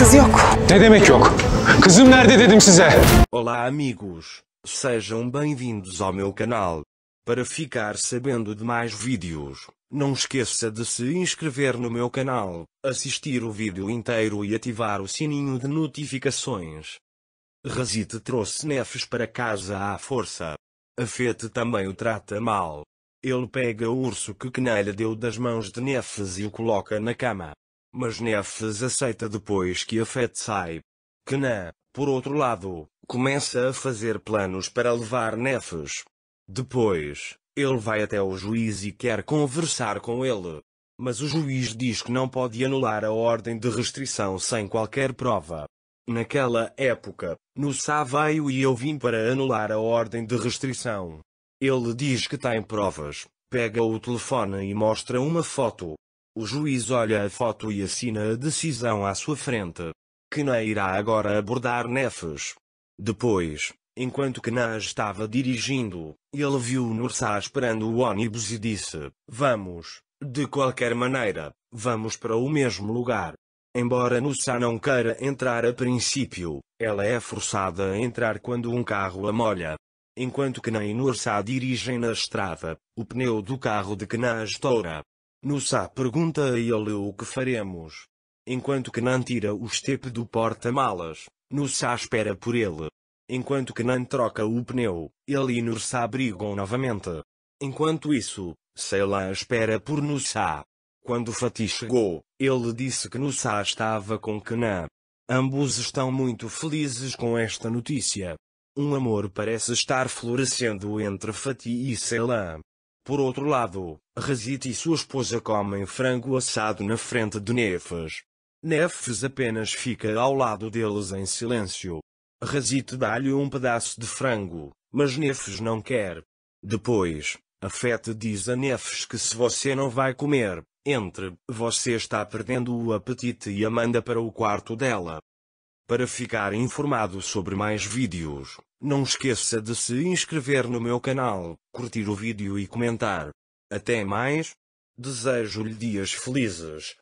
Kız yok. Ne demek yok? Kızım nerede dedim size. Olá amigos, sejam bem-vindos ao meu canal. Para ficar sabendo de mais vídeos, não esqueça de se inscrever no meu canal, assistir o vídeo inteiro e ativar o sininho de notificações. Razite trouxe Nefes para casa à força. A Fete também o trata mal. Ele pega o urso que Knelha deu das mãos de Nefes e o coloca na cama mas Nefes aceita depois que Afet sai. Canaã, por outro lado, começa a fazer planos para levar Nefes. Depois, ele vai até o juiz e quer conversar com ele. Mas o juiz diz que não pode anular a ordem de restrição sem qualquer prova. Naquela época, no Sá veio e eu vim para anular a ordem de restrição. Ele diz que tem provas, pega o telefone e mostra uma foto. O juiz olha a foto e assina a decisão à sua frente. Kena irá agora abordar Nefes. Depois, enquanto Kena estava dirigindo, ele viu Nursá esperando o ônibus e disse, Vamos, de qualquer maneira, vamos para o mesmo lugar. Embora Nussá não queira entrar a princípio, ela é forçada a entrar quando um carro a molha. Enquanto Kena e Nursá dirigem na estrada, o pneu do carro de Kena estoura. Nussá pergunta a ele o que faremos. Enquanto Kenan tira o estepe do porta-malas, Nussá espera por ele. Enquanto Kenan troca o pneu, ele e Nussa brigam novamente. Enquanto isso, Ceylan espera por Nussá. Quando Fatih chegou, ele disse que Nussá estava com Kenan. Ambos estão muito felizes com esta notícia. Um amor parece estar florescendo entre Fatih e Ceylan. Por outro lado, Razit e sua esposa comem frango assado na frente de Nefes. Nefes apenas fica ao lado deles em silêncio. Razit dá-lhe um pedaço de frango, mas Nefes não quer. Depois, a Fete diz a Nefes que se você não vai comer, entre, você está perdendo o apetite e a manda para o quarto dela. Para ficar informado sobre mais vídeos, não esqueça de se inscrever no meu canal, curtir o vídeo e comentar. Até mais. Desejo-lhe dias felizes.